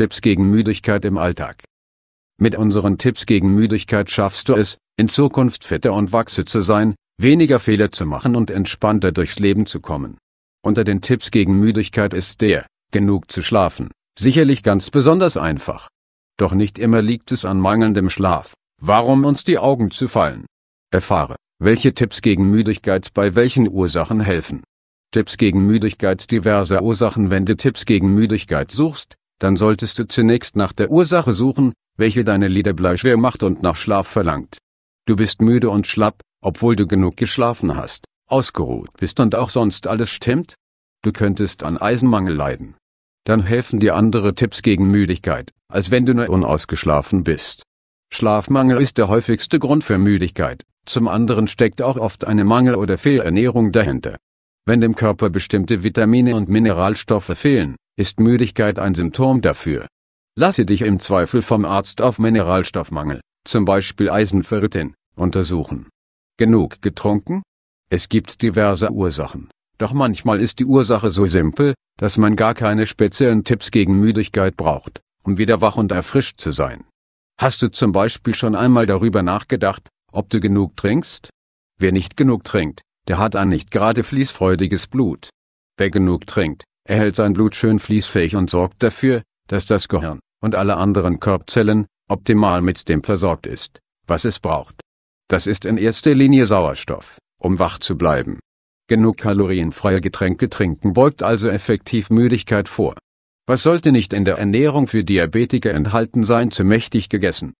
Tipps gegen Müdigkeit im Alltag. Mit unseren Tipps gegen Müdigkeit schaffst du es, in Zukunft fitter und wachse zu sein, weniger Fehler zu machen und entspannter durchs Leben zu kommen. Unter den Tipps gegen Müdigkeit ist der, genug zu schlafen, sicherlich ganz besonders einfach. Doch nicht immer liegt es an mangelndem Schlaf, warum uns die Augen zu fallen. Erfahre, welche Tipps gegen Müdigkeit bei welchen Ursachen helfen. Tipps gegen Müdigkeit diverse Ursachen Wenn du Tipps gegen Müdigkeit suchst, dann solltest du zunächst nach der Ursache suchen, welche deine Lederblei schwer macht und nach Schlaf verlangt. Du bist müde und schlapp, obwohl du genug geschlafen hast, ausgeruht bist und auch sonst alles stimmt? Du könntest an Eisenmangel leiden. Dann helfen dir andere Tipps gegen Müdigkeit, als wenn du nur unausgeschlafen bist. Schlafmangel ist der häufigste Grund für Müdigkeit, zum anderen steckt auch oft eine Mangel- oder Fehlernährung dahinter. Wenn dem Körper bestimmte Vitamine und Mineralstoffe fehlen, ist Müdigkeit ein Symptom dafür. Lasse dich im Zweifel vom Arzt auf Mineralstoffmangel, zum Beispiel Eisenferritin, untersuchen. Genug getrunken? Es gibt diverse Ursachen, doch manchmal ist die Ursache so simpel, dass man gar keine speziellen Tipps gegen Müdigkeit braucht, um wieder wach und erfrischt zu sein. Hast du zum Beispiel schon einmal darüber nachgedacht, ob du genug trinkst? Wer nicht genug trinkt, der hat ein nicht gerade fließfreudiges Blut. Wer genug trinkt, er hält sein Blut schön fließfähig und sorgt dafür, dass das Gehirn und alle anderen Körperzellen optimal mit dem versorgt ist, was es braucht. Das ist in erster Linie Sauerstoff, um wach zu bleiben. Genug kalorienfreie Getränke trinken beugt also effektiv Müdigkeit vor. Was sollte nicht in der Ernährung für Diabetiker enthalten sein, zu mächtig gegessen?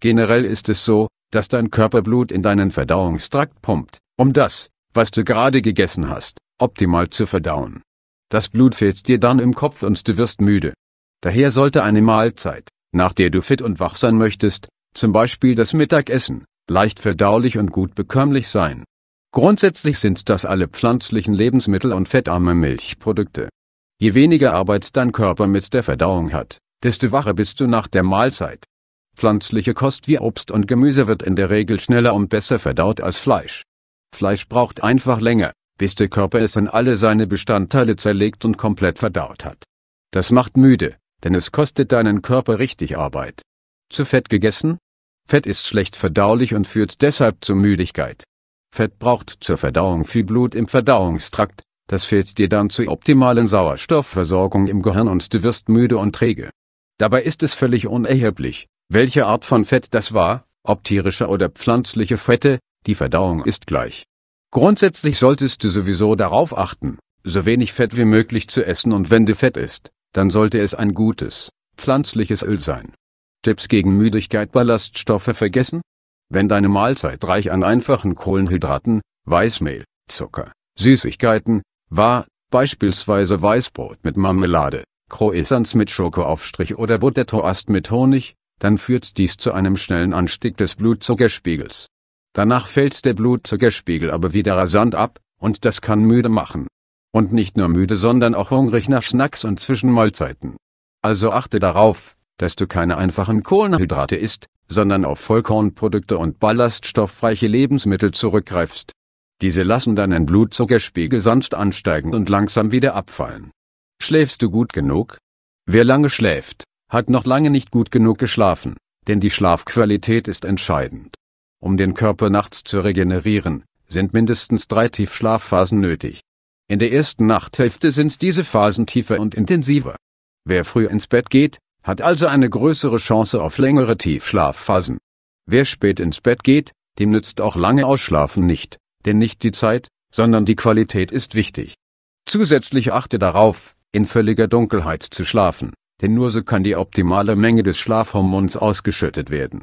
Generell ist es so, dass dein Körper Blut in deinen Verdauungstrakt pumpt, um das, was du gerade gegessen hast, optimal zu verdauen. Das Blut fehlt dir dann im Kopf und du wirst müde. Daher sollte eine Mahlzeit, nach der du fit und wach sein möchtest, zum Beispiel das Mittagessen, leicht verdaulich und gut bekömmlich sein. Grundsätzlich sind das alle pflanzlichen Lebensmittel und fettarme Milchprodukte. Je weniger Arbeit dein Körper mit der Verdauung hat, desto wacher bist du nach der Mahlzeit. Pflanzliche Kost wie Obst und Gemüse wird in der Regel schneller und besser verdaut als Fleisch. Fleisch braucht einfach länger, bis der Körper es in alle seine Bestandteile zerlegt und komplett verdaut hat. Das macht müde, denn es kostet deinen Körper richtig Arbeit. Zu Fett gegessen? Fett ist schlecht verdaulich und führt deshalb zu Müdigkeit. Fett braucht zur Verdauung viel Blut im Verdauungstrakt, das fehlt dir dann zur optimalen Sauerstoffversorgung im Gehirn und du wirst müde und träge. Dabei ist es völlig unerheblich, welche Art von Fett das war, ob tierische oder pflanzliche Fette, die Verdauung ist gleich. Grundsätzlich solltest du sowieso darauf achten, so wenig Fett wie möglich zu essen und wenn du Fett isst, dann sollte es ein gutes, pflanzliches Öl sein. Tipps gegen Müdigkeit Ballaststoffe vergessen? Wenn deine Mahlzeit reich an einfachen Kohlenhydraten, Weißmehl, Zucker, Süßigkeiten, war, beispielsweise Weißbrot mit Marmelade, Croissants mit Schokoaufstrich oder Buttertoast mit Honig, dann führt dies zu einem schnellen Anstieg des Blutzuckerspiegels. Danach fällt der Blutzuckerspiegel aber wieder rasant ab, und das kann müde machen. Und nicht nur müde, sondern auch hungrig nach Snacks und Zwischenmahlzeiten. Also achte darauf, dass du keine einfachen Kohlenhydrate isst, sondern auf Vollkornprodukte und ballaststoffreiche Lebensmittel zurückgreifst. Diese lassen deinen Blutzuckerspiegel sanft ansteigen und langsam wieder abfallen. Schläfst du gut genug? Wer lange schläft, hat noch lange nicht gut genug geschlafen, denn die Schlafqualität ist entscheidend. Um den Körper nachts zu regenerieren, sind mindestens drei Tiefschlafphasen nötig. In der ersten Nachthälfte sind diese Phasen tiefer und intensiver. Wer früh ins Bett geht, hat also eine größere Chance auf längere Tiefschlafphasen. Wer spät ins Bett geht, dem nützt auch lange Ausschlafen nicht, denn nicht die Zeit, sondern die Qualität ist wichtig. Zusätzlich achte darauf, in völliger Dunkelheit zu schlafen, denn nur so kann die optimale Menge des Schlafhormons ausgeschüttet werden.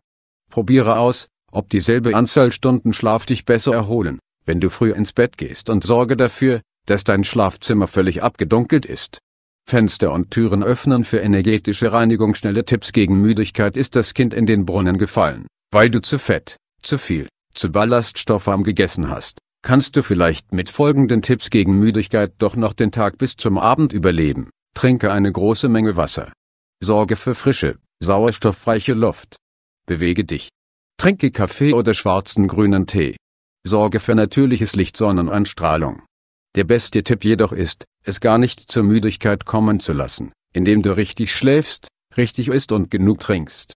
Probiere aus, ob dieselbe Anzahl Stunden Schlaf dich besser erholen, wenn du früh ins Bett gehst und sorge dafür, dass dein Schlafzimmer völlig abgedunkelt ist. Fenster und Türen öffnen für energetische Reinigung. Schnelle Tipps gegen Müdigkeit ist das Kind in den Brunnen gefallen, weil du zu fett, zu viel, zu ballaststoffarm gegessen hast. Kannst du vielleicht mit folgenden Tipps gegen Müdigkeit doch noch den Tag bis zum Abend überleben? Trinke eine große Menge Wasser. Sorge für frische, sauerstoffreiche Luft. Bewege dich. Trinke Kaffee oder schwarzen grünen Tee. Sorge für natürliches Licht, Sonnenanstrahlung. Der beste Tipp jedoch ist, es gar nicht zur Müdigkeit kommen zu lassen, indem du richtig schläfst, richtig isst und genug trinkst.